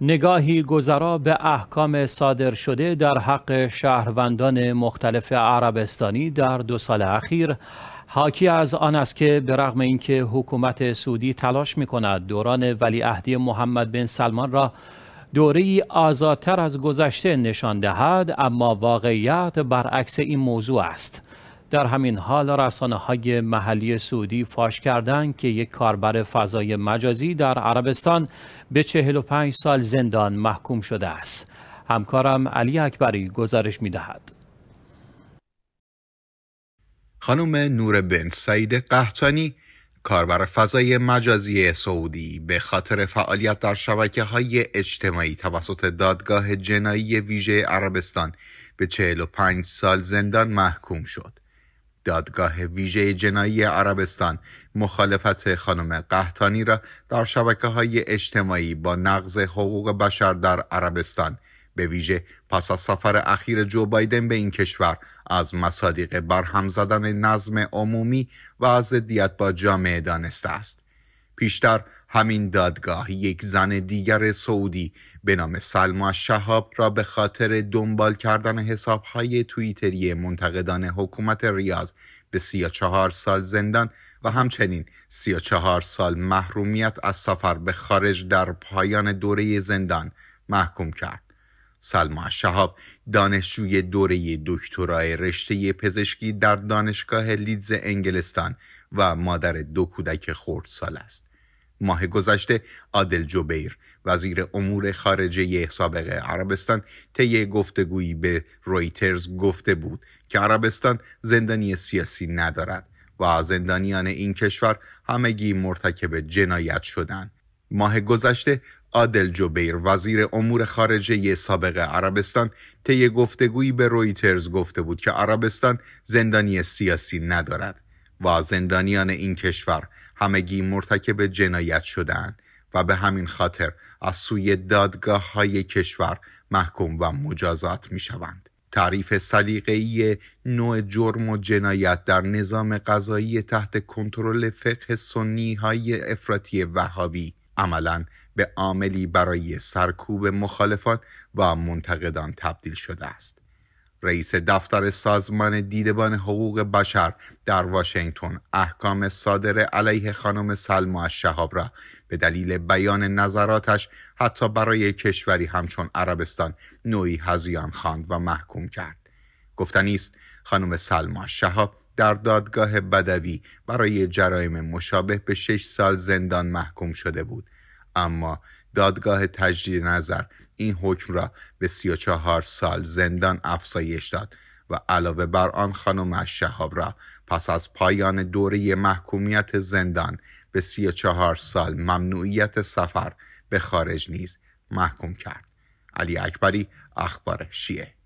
نگاهی گذرا به احکام صادر شده در حق شهروندان مختلف عربستانی در دو سال اخیر حاکی از آن است که به رغم اینکه حکومت سعودی تلاش می کند دوران ولیعهدی محمد بن سلمان را دوری آزادتر از گذشته نشان دهد اما واقعیت برعکس این موضوع است در همین حال رسانه های محلی سعودی فاش کردند که یک کاربر فضای مجازی در عربستان به 45 سال زندان محکوم شده است. همکارم علی اکبری گزارش می دهد. خانم نور بن سعید قحطانی کاربر فضای مجازی سعودی به خاطر فعالیت در شبکه های اجتماعی توسط دادگاه جنایی ویژه عربستان به 45 سال زندان محکوم شد. دادگاه ویژه جنایی عربستان مخالفت خانم قهطانی را در شبکه های اجتماعی با نقض حقوق بشر در عربستان به ویژه پس از سفر اخیر جو بایدن به این کشور از مصادیق برهم زدن نظم عمومی و ضدیت با جامعه دانسته است پیشتر همین دادگاه یک زن دیگر سعودی به نام سلما شهاب را به خاطر دنبال کردن حسابهای توییتری منتقدان حکومت ریاض به 34 سال زندان و همچنین 34 سال محرومیت از سفر به خارج در پایان دوره زندان محکوم کرد. سلما شهاب دانشجوی دوره دکترای رشته پزشکی در دانشگاه لیدز انگلستان و مادر دو کودک خردسال است. ماه گذشته عادل جوبیر وزیر امور خارجه سابق عربستان طی گفتگویی به رویترز گفته بود که عربستان زندانی سیاسی ندارد و زندانیان این کشور همگی مرتکب جنایت شدند ماه گذشته عادل جوبیر وزیر امور خارجه سابق عربستان طی گفتگویی به رویترز گفته بود که عربستان زندانی سیاسی ندارد و زندانیان این کشور همگی مرتکب جنایت شدند و به همین خاطر از سوی دادگاه های کشور محکوم و مجازات می شوند. تعریف سلیقه‌ای نوع جرم و جنایت در نظام قضایی تحت کنترل فقه سنی های افراطی وهابی عملا به عاملی برای سرکوب مخالفان و منتقدان تبدیل شده است. رئیس دفتر سازمان دیدبان حقوق بشر در واشنگتن احکام صادر علیه خانم سلما شهاب را به دلیل بیان نظراتش حتی برای کشوری همچون عربستان نوعی هزیان خواند و محکوم کرد گفتنی است خانم سلما شهاب در دادگاه بدوی برای جرایم مشابه به شش سال زندان محکوم شده بود اما دادگاه تجدید نظر این حکم را به 34 سال زندان افزایش داد و علاوه بر آن خانم شهاب را پس از پایان دوره محکومیت زندان به 34 سال ممنوعیت سفر به خارج نیز محکوم کرد علی اکبری اخبار شیعه